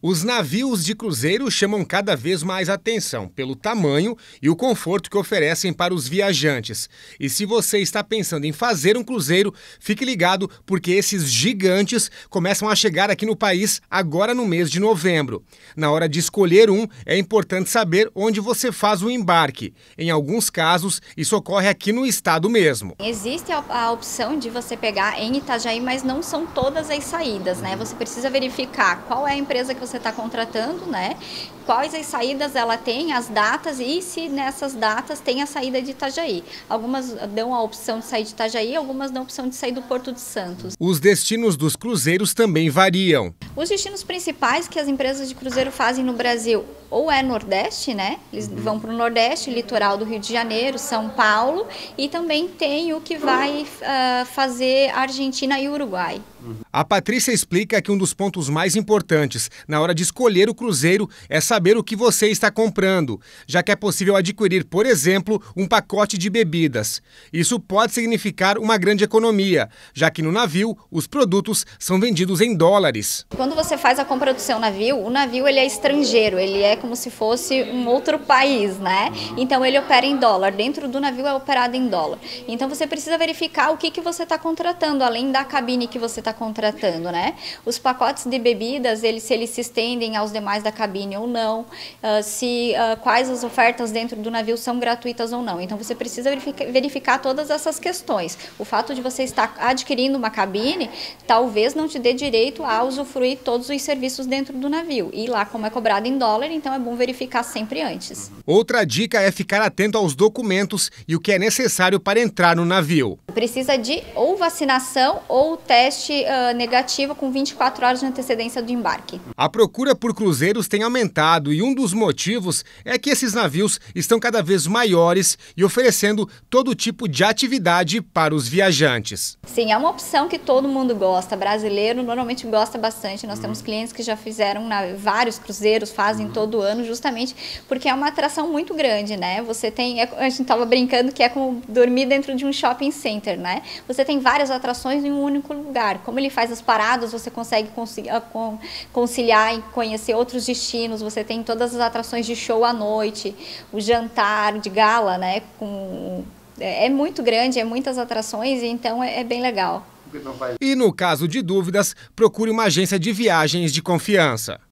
Os navios de cruzeiro chamam cada vez mais atenção pelo tamanho e o conforto que oferecem para os viajantes. E se você está pensando em fazer um cruzeiro, fique ligado porque esses gigantes começam a chegar aqui no país agora no mês de novembro. Na hora de escolher um, é importante saber onde você faz o embarque. Em alguns casos, isso ocorre aqui no estado mesmo. Existe a opção de você pegar em Itajaí, mas não são todas as saídas, né? Você precisa verificar qual é a empresa que você você está contratando, né? Quais as saídas ela tem, as datas e se nessas datas tem a saída de Itajaí. Algumas dão a opção de sair de Itajaí, algumas dão a opção de sair do Porto de Santos. Os destinos dos cruzeiros também variam. Os destinos principais que as empresas de cruzeiro fazem no Brasil ou é Nordeste, né? Eles uhum. vão para o Nordeste, litoral do Rio de Janeiro, São Paulo, e também tem o que vai uh, fazer Argentina e Uruguai. Uhum. A Patrícia explica que um dos pontos mais importantes na hora de escolher o cruzeiro é saber o que você está comprando, já que é possível adquirir, por exemplo, um pacote de bebidas. Isso pode significar uma grande economia, já que no navio os produtos são vendidos em dólares. Quando você faz a compra do seu navio, o navio ele é estrangeiro, ele é como se fosse um outro país, né? Uhum. Então ele opera em dólar. Dentro do navio é operado em dólar. Então você precisa verificar o que, que você está contratando, além da cabine que você está contratando, né? Os pacotes de bebidas, eles, se eles se estendem aos demais da cabine ou não, uh, se uh, quais as ofertas dentro do navio são gratuitas ou não. Então você precisa verificar, verificar todas essas questões. O fato de você estar adquirindo uma cabine talvez não te dê direito a usufruir todos os serviços dentro do navio. E lá, como é cobrado em dólar, então então é bom verificar sempre antes. Outra dica é ficar atento aos documentos e o que é necessário para entrar no navio precisa de ou vacinação ou teste uh, negativo com 24 horas de antecedência do embarque. A procura por cruzeiros tem aumentado e um dos motivos é que esses navios estão cada vez maiores e oferecendo todo tipo de atividade para os viajantes. Sim, é uma opção que todo mundo gosta. Brasileiro normalmente gosta bastante. Nós hum. temos clientes que já fizeram né, vários cruzeiros, fazem hum. todo ano, justamente porque é uma atração muito grande, né? Você tem, é, a gente estava brincando que é como dormir dentro de um shopping center center, né? Você tem várias atrações em um único lugar. Como ele faz as paradas, você consegue ah, conciliar e conhecer outros destinos. Você tem todas as atrações de show à noite, o jantar de gala, né? Com, é, é muito grande, é muitas atrações, então é, é, bem legal. E no caso de dúvidas, procure uma agência de viagens de confiança.